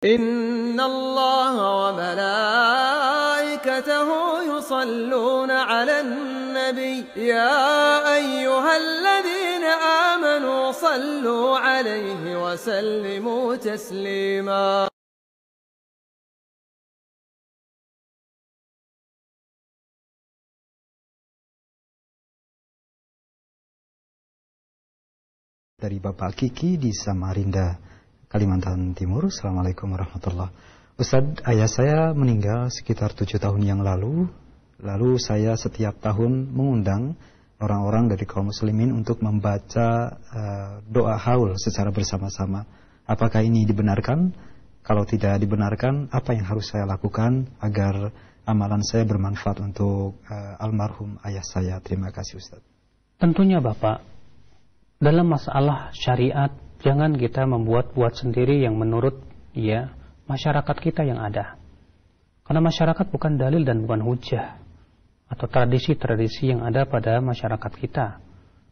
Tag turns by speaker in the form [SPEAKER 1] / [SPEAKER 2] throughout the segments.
[SPEAKER 1] إن الله وملائكته يصلون على النبي يا أيها الذين آمنوا صلوا عليه وسلموا تسليما dari Bapak Kiki di Samarinda. Kalimantan Timur. Assalamualaikum warahmatullahi Ustadz, ayah saya meninggal sekitar tujuh tahun yang lalu. Lalu saya setiap tahun mengundang orang-orang dari kaum muslimin untuk membaca uh, doa haul secara bersama-sama. Apakah ini dibenarkan? Kalau tidak dibenarkan, apa yang harus saya lakukan agar amalan saya bermanfaat untuk uh, almarhum ayah saya? Terima kasih Ustadz.
[SPEAKER 2] Tentunya Bapak, dalam masalah syariat jangan kita membuat-buat sendiri yang menurut ya masyarakat kita yang ada. Karena masyarakat bukan dalil dan bukan hujah atau tradisi-tradisi yang ada pada masyarakat kita.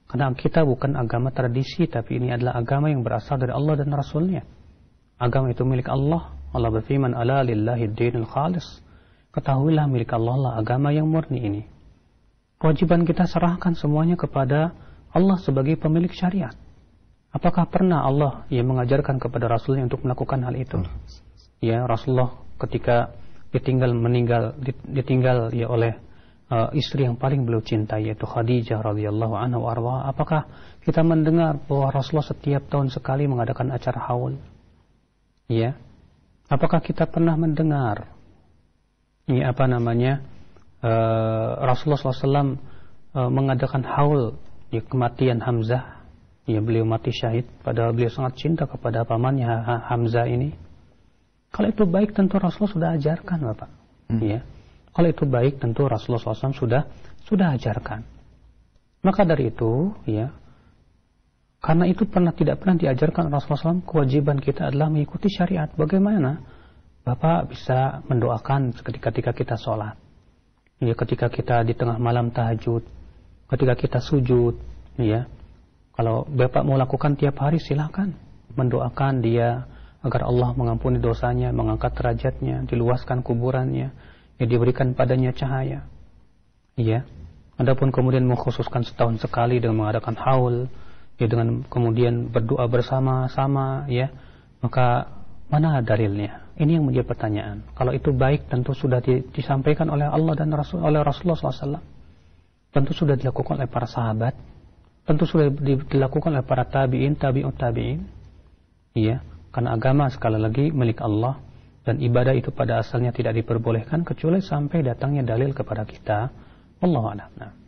[SPEAKER 2] Karena kita bukan agama tradisi, tapi ini adalah agama yang berasal dari Allah dan Rasulnya. Agama itu milik Allah. Allah berfirman, Ala lillahi dinul khalis. Ketahuilah milik Allah lah agama yang murni ini. Kewajiban kita serahkan semuanya kepada Allah sebagai pemilik syariat. Apakah pernah Allah yang mengajarkan kepada Rasulnya untuk melakukan hal itu? Ya, Rasulullah ketika ditinggal meninggal ditinggal ya oleh uh, istri yang paling beliau cintai yaitu Khadijah radhiyallahu anha warwa. Apakah kita mendengar bahwa Rasulullah setiap tahun sekali mengadakan acara haul? Ya. Apakah kita pernah mendengar ini ya, apa namanya? Uh, Rasulullah SAW uh, eh, mengadakan haul ya, kematian Hamzah ya beliau mati syahid padahal beliau sangat cinta kepada pamannya Hamzah ini kalau itu baik tentu Rasulullah sudah ajarkan Bapak hmm. ya kalau itu baik tentu Rasulullah SAW sudah sudah ajarkan maka dari itu ya karena itu pernah tidak pernah diajarkan Rasulullah SAW kewajiban kita adalah mengikuti syariat bagaimana Bapak bisa mendoakan ketika kita sholat ya ketika kita di tengah malam tahajud ketika kita sujud ya kalau Bapak mau lakukan tiap hari silahkan. Mendoakan dia agar Allah mengampuni dosanya, mengangkat derajatnya, diluaskan kuburannya, ya diberikan padanya cahaya. Iya. Adapun kemudian mengkhususkan setahun sekali dengan mengadakan haul, ya dengan kemudian berdoa bersama-sama, ya. Maka mana dalilnya? Ini yang menjadi pertanyaan. Kalau itu baik tentu sudah disampaikan oleh Allah dan Rasul oleh Rasulullah SAW. Tentu sudah dilakukan oleh para sahabat tentu sudah dilakukan oleh para tabi'in, tabi'ut tabi'in. Iya, karena agama sekali lagi milik Allah dan ibadah itu pada asalnya tidak diperbolehkan kecuali sampai datangnya dalil kepada kita.
[SPEAKER 1] Allah a'lam. Nah.